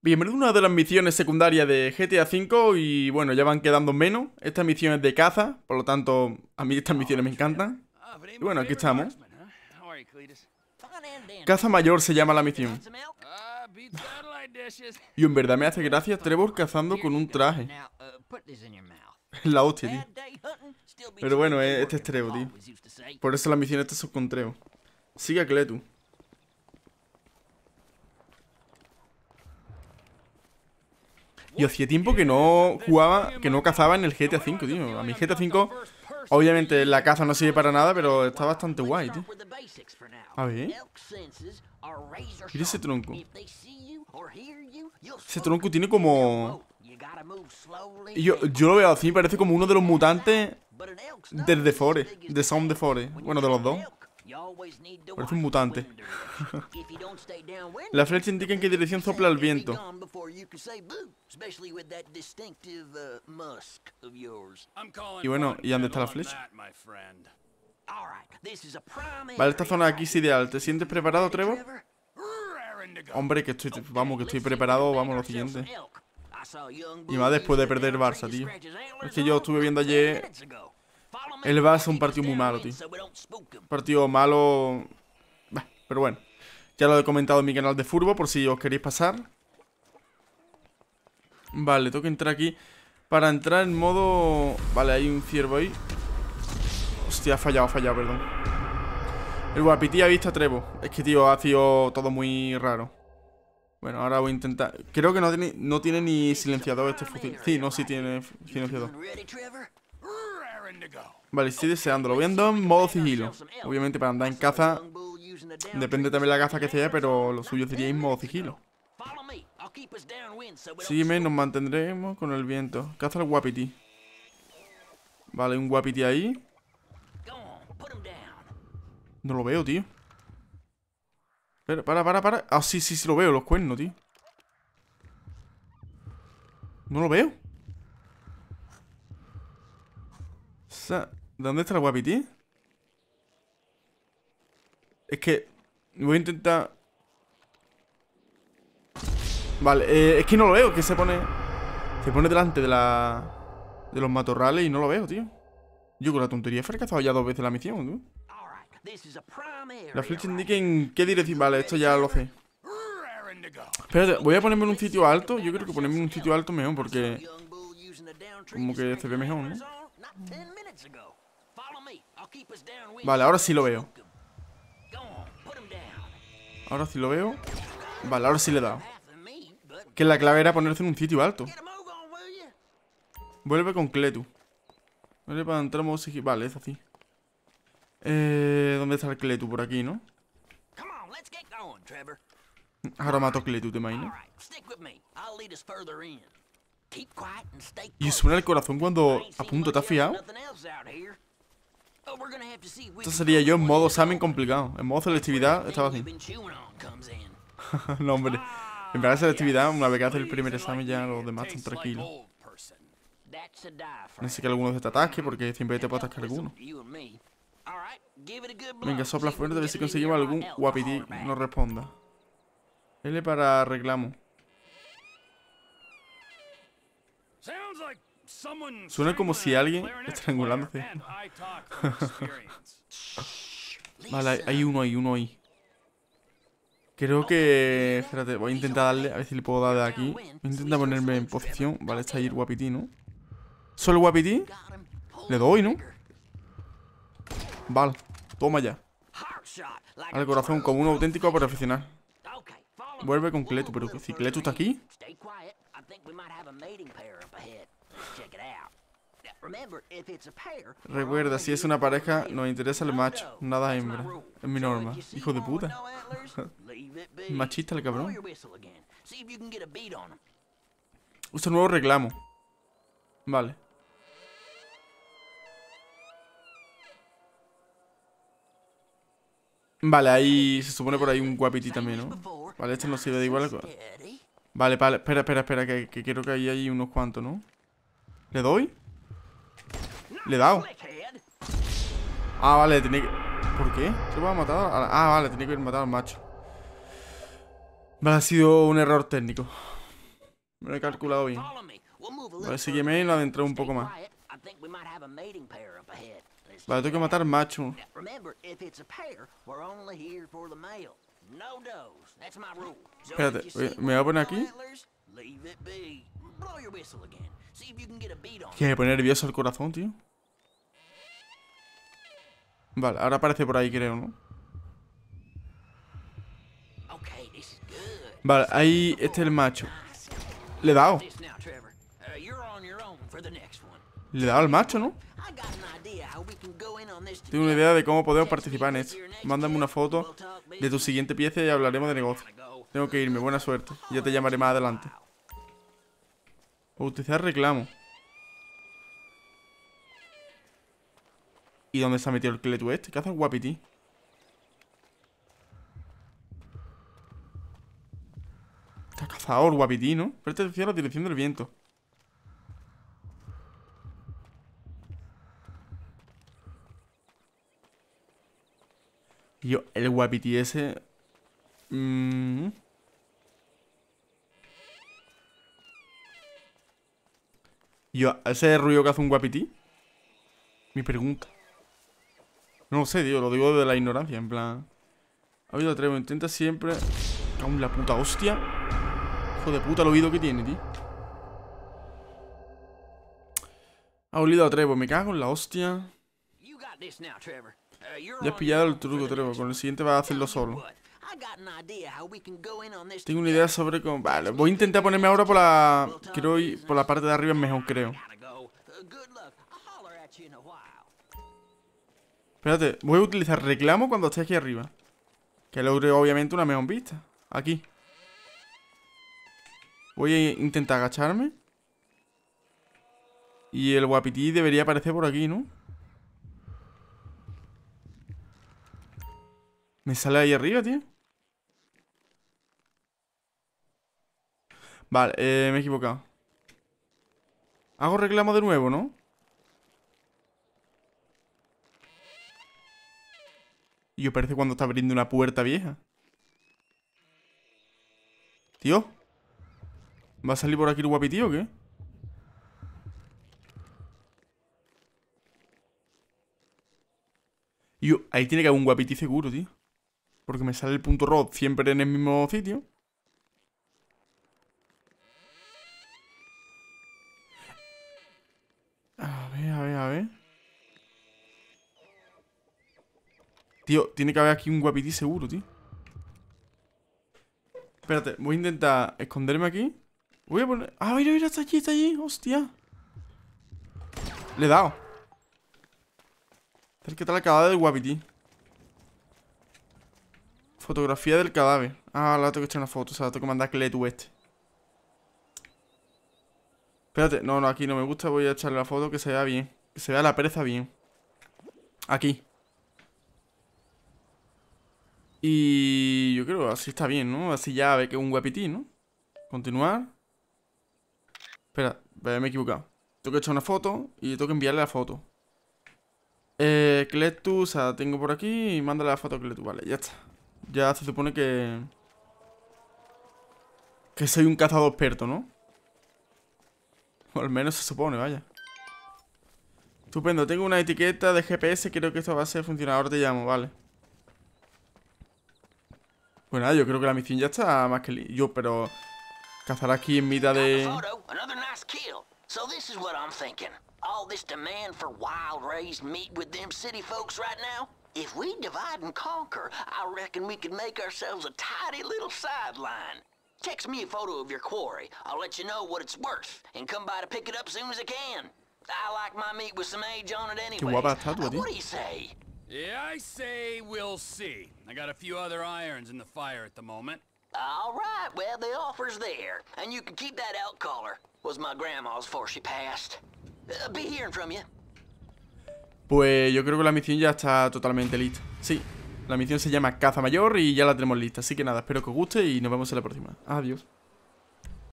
Bienvenido a una de las misiones secundarias de GTA V y bueno, ya van quedando menos. Esta misión es de caza, por lo tanto, a mí estas oh, misiones me encantan. Y bueno, aquí estamos. ¿eh? Caza mayor se llama la misión. Y en verdad me hace gracia Trevor cazando con un traje. la hostia, tío. Pero bueno, eh, este es Trevor, tío. Por eso la misión esta es con Trevor. Sigue a Cletu. Yo hacía tiempo que no jugaba, que no cazaba en el GTA V, tío. A mi GTA V, obviamente la caza no sirve para nada, pero está bastante guay, tío. A ver. Mira ese tronco. Ese tronco tiene como... Yo, yo lo veo así, parece como uno de los mutantes del The Forest, de Sound The Forest. Bueno, de los dos. Es un mutante. La flecha indica en qué dirección sopla el viento. Uh, y bueno, ¿y dónde está la flecha? Vale, esta zona aquí es ideal. ¿Te sientes preparado, Trevor? Hombre, que estoy... Vamos, que estoy preparado. Vamos, lo siguiente. Y más después de perder Barça, tío. Es que yo estuve viendo ayer el va es un partido muy malo, tío. Partido malo... Bah, pero bueno. Ya lo he comentado en mi canal de Furbo, por si os queréis pasar. Vale, tengo que entrar aquí. Para entrar en modo... Vale, hay un ciervo ahí. Hostia, ha fallado, ha fallado, perdón. El guapiti ha visto a Trevo. Es que, tío, ha sido todo muy raro. Bueno, ahora voy a intentar... Creo que no tiene, no tiene ni silenciador este fusil. Sí, no, sí tiene silenciador. Vale, estoy deseando. Lo en modo sigilo. Obviamente para andar en caza depende también la caza que sea, pero lo suyo sería en modo sigilo. Sígueme, nos mantendremos con el viento. Caza el guapiti. Vale, un guapiti ahí. Em no lo veo, tío. Espera, para, para, para. Ah, sí, sí, sí lo veo, los cuernos, tío. No lo veo. ¿Dónde está la guapiti? Es que... Voy a intentar... Vale, eh, es que no lo veo, que se pone... Se pone delante de la... De los matorrales y no lo veo, tío. Yo con la tontería he fracasado ya dos veces la misión, ¿no? La flecha indica en qué dirección... Vale, esto ya lo sé. Espérate, voy a ponerme en un sitio alto. Yo creo que ponerme en un sitio alto mejor porque... Como que se ve mejor, ¿no? Vale, ahora sí lo veo. Em ahora sí lo veo. Vale, ahora sí le he dado. Que la clave era ponerse en un sitio alto. Vuelve con Cletu. Vale, para entrar Vale, es así. Eh, ¿Dónde está el Cletu? Por aquí, ¿no? Ahora mato a Cletu, ¿te imaginas? Y suena el corazón cuando punto ¿te has fiado. Esto oh, sería yo en modo examen complicado. En modo selectividad estaba así. no, hombre. Ah, en verdad selectividad, una vez que hace el primer examen ya los demás están tranquilos. sé que algunos de te ataque porque siempre te puede atacar alguno. Venga, sopla fuerte a ver si conseguimos algún guapití no responda. L para reclamo. Suena como si alguien estrangulándose. vale, hay uno ahí, uno ahí. Creo que... Espérate, voy a intentar darle, a ver si le puedo dar de aquí. Intenta ponerme en posición. Vale, está ahí el guapití, ¿no? ¿Solo guapití? Le doy, ¿no? Vale, toma ya. Al corazón, como un auténtico profesional. Vuelve con Cletu, pero si Cletu está aquí... Recuerda, si es una pareja, nos interesa el macho, nada hembra. Es mi norma. Hijo de puta. Machista el cabrón. Em. Usa un nuevo reclamo. Vale. Vale, ahí se supone por ahí un guapiti también, ¿no? Vale, este no sirve de igual. Vale, vale, espera, espera, espera, que, quiero que haya ahí unos cuantos, ¿no? ¿Le doy? Le he dado Ah, vale, tiene que... ¿Por qué? ¿Te va a matar? Ah, vale, tenía que ir a matar al macho Me ha sido un error técnico Me lo he calculado bien Vale, sígueme y lo adentré un poco más Vale, tengo que matar al macho Espérate, ¿me voy a poner aquí? Que me pone nervioso el corazón, tío. Vale, ahora aparece por ahí, creo, ¿no? Vale, ahí está el macho. Le he dado. Le he dado al macho, ¿no? Tengo una idea de cómo podemos participar en esto. Mándame una foto de tu siguiente pieza y hablaremos de negocio. Tengo que irme, buena suerte. Ya te llamaré más adelante. Utilizar reclamo. ¿Y dónde se ha metido el Cletu este? ¿Qué hace el guapití? Está cazador, guapití, ¿no? Presta atención a la dirección del viento. Y yo, el guapiti ese... Mm. yo, ese ruido que hace un guapiti... Mi pregunta. No lo sé, tío, lo digo de la ignorancia, en plan... Ha a Trevo. intenta siempre... Cago la puta hostia. Hijo de puta lo oído que tiene, tío. Ha olido a Trevo. me cago en la hostia. Trevor. Ya has pillado el truco, Trevo. Con el siguiente va a hacerlo solo. Tengo una idea sobre cómo... Vale, voy a intentar ponerme ahora por la... Creo por la parte de arriba es mejor, creo. Uh, Espérate, voy a utilizar reclamo cuando esté aquí arriba. Que logre obviamente una mejor vista. Aquí. Voy a intentar agacharme. Y el guapití debería aparecer por aquí, ¿no? ¿Me sale ahí arriba, tío? Vale, eh, me he equivocado. Hago reclamo de nuevo, ¿no? Yo parece cuando está abriendo una puerta vieja. Tío. ¿Va a salir por aquí el guapitío o qué? Y ahí tiene que haber un guapití seguro, tío. Porque me sale el punto rot siempre en el mismo sitio. A ver, a ver, a ver. Tío, tiene que haber aquí un guapití seguro, tío. Espérate, voy a intentar esconderme aquí. Voy a poner... Ah, mira, mira, está allí, está allí. Hostia. Le he dado. Tal que tal acabada del guapití. Fotografía del cadáver. Ah, la tengo que echar una foto. O sea, la tengo que mandar a Cletu este. Espérate. No, no, aquí no me gusta. Voy a echarle la foto que se vea bien. Que se vea la pereza bien. Aquí. Y yo creo así está bien, ¿no? Así ya ve que es un guapitín, ¿no? Continuar. Espera, me he equivocado. Tengo que echar una foto y tengo que enviarle la foto. Eh, Cletu, o sea, tengo por aquí y mándale la foto a Cletu, vale, ya está. Ya se supone que... Que soy un cazador experto, ¿no? O al menos se supone, vaya. Estupendo, tengo una etiqueta de GPS, creo que esto va a ser funcionador te llamo, vale. bueno pues yo creo que la misión ya está más que... Yo, pero... Cazar aquí en mitad de... If we divide and conquer, I reckon we could make ourselves a tidy little sideline. Text me a photo of your quarry. I'll let you know what it's worth and come by to pick it up as soon as I can. I like my meat with some age on it anyway. What do you say? Yeah, I say we'll see. I got a few other irons in the fire at the moment. All right, well, the offer's there, and you can keep that out collar. Was my grandma's before she passed. Uh, be hearing from you. Pues yo creo que la misión ya está totalmente lista. Sí, la misión se llama Caza Mayor y ya la tenemos lista. Así que nada, espero que os guste y nos vemos en la próxima. Adiós.